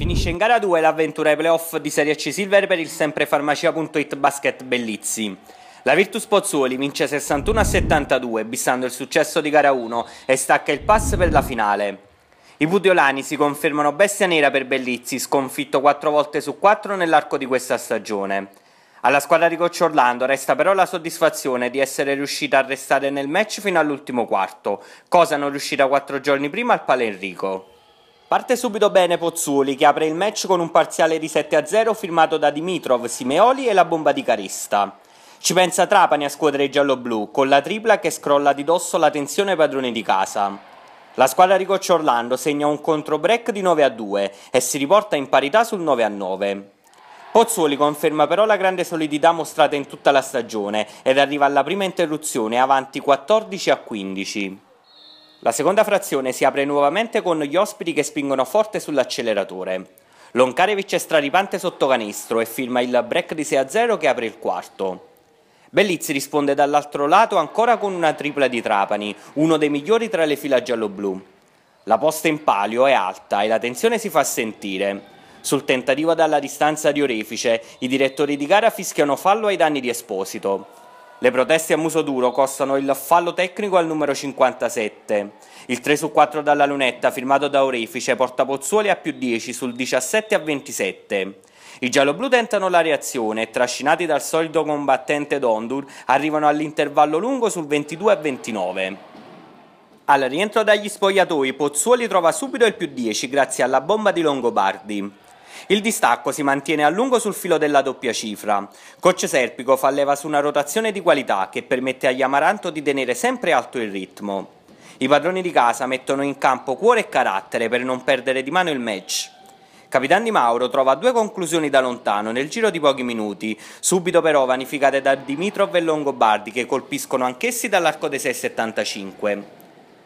Finisce in gara 2 l'avventura ai playoff di Serie C Silver per il sempre farmacia.it Basket Bellizzi. La Virtus Pozzuoli vince 61 a 72, bissando il successo di gara 1 e stacca il pass per la finale. I Pudiolani si confermano bestia nera per Bellizzi, sconfitto 4 volte su 4 nell'arco di questa stagione. Alla squadra di Coccio Orlando resta però la soddisfazione di essere riuscita a restare nel match fino all'ultimo quarto, cosa non riuscita 4 giorni prima al Palenrico. Parte subito bene Pozzuoli che apre il match con un parziale di 7-0 firmato da Dimitrov, Simeoli e la bomba di Carista. Ci pensa Trapani a scuotere giallo-blu con la tripla che scrolla di dosso la tensione ai padroni di casa. La squadra di Coccio Orlando segna un contro-break di 9 2 e si riporta in parità sul 9 9. Pozzuoli conferma però la grande solidità mostrata in tutta la stagione ed arriva alla prima interruzione avanti 14 a 15. La seconda frazione si apre nuovamente con gli ospiti che spingono forte sull'acceleratore. Loncarevic è straripante sotto canestro e firma il break di 6-0 che apre il quarto. Bellizzi risponde dall'altro lato ancora con una tripla di Trapani, uno dei migliori tra le fila giallo-blu. La posta in palio è alta e la tensione si fa sentire. Sul tentativo dalla distanza di Orefice, i direttori di gara fischiano fallo ai danni di Esposito. Le proteste a muso duro costano il fallo tecnico al numero 57. Il 3 su 4 dalla lunetta, firmato da Orefice, porta Pozzuoli a più 10 sul 17 a 27. I gialloblu tentano la reazione e trascinati dal solito combattente Dondur arrivano all'intervallo lungo sul 22 a 29. Al rientro dagli spogliatoi Pozzuoli trova subito il più 10 grazie alla bomba di Longobardi. Il distacco si mantiene a lungo sul filo della doppia cifra. Coach Serpico fa leva su una rotazione di qualità che permette agli Amaranto di tenere sempre alto il ritmo. I padroni di casa mettono in campo cuore e carattere per non perdere di mano il match. Capitan Di Mauro trova due conclusioni da lontano nel giro di pochi minuti, subito però vanificate da Dimitrov e Longobardi che colpiscono anch'essi dall'arco dei 6,75.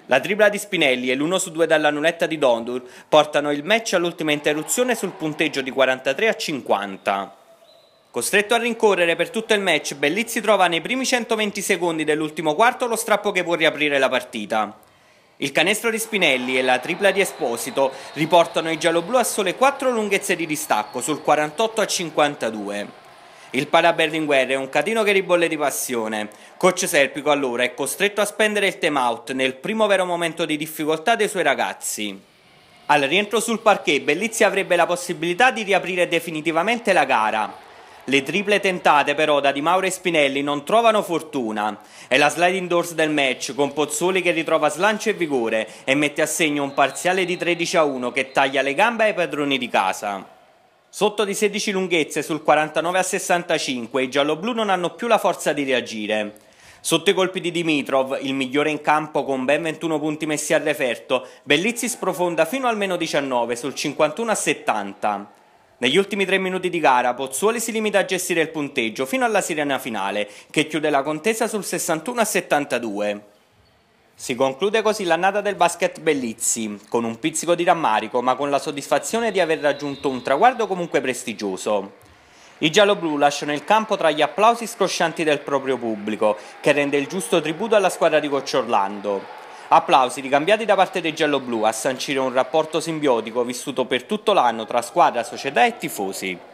La tripla di Spinelli e l'1 su 2 dalla nuletta di Dondur portano il match all'ultima interruzione sul punteggio di 43 a 50. Costretto a rincorrere per tutto il match, Bellizzi trova nei primi 120 secondi dell'ultimo quarto lo strappo che può riaprire la partita. Il canestro di Spinelli e la tripla di Esposito riportano i gialloblu a sole 4 lunghezze di distacco sul 48 a 52. Il pala Berlinguer è un catino che ribolle di passione. Coach Serpico allora è costretto a spendere il time out nel primo vero momento di difficoltà dei suoi ragazzi. Al rientro sul parquet Bellizzi avrebbe la possibilità di riaprire definitivamente la gara. Le triple tentate però da Di Mauro e Spinelli non trovano fortuna. È la sliding doors del match con Pozzoli che ritrova slancio e vigore e mette a segno un parziale di 13 a 1 che taglia le gambe ai padroni di casa. Sotto di 16 lunghezze sul 49 a 65 i gialloblu non hanno più la forza di reagire. Sotto i colpi di Dimitrov, il migliore in campo con ben 21 punti messi al referto, Bellizzi sprofonda fino al meno 19 sul 51 a 70. Negli ultimi tre minuti di gara Pozzuoli si limita a gestire il punteggio fino alla sirena finale, che chiude la contesa sul 61 a 72. Si conclude così l'annata del basket Bellizzi, con un pizzico di rammarico ma con la soddisfazione di aver raggiunto un traguardo comunque prestigioso. I gialloblu lasciano il campo tra gli applausi scroscianti del proprio pubblico, che rende il giusto tributo alla squadra di Orlando. Applausi ricambiati da parte dei gialloblu a sancire un rapporto simbiotico vissuto per tutto l'anno tra squadra, società e tifosi.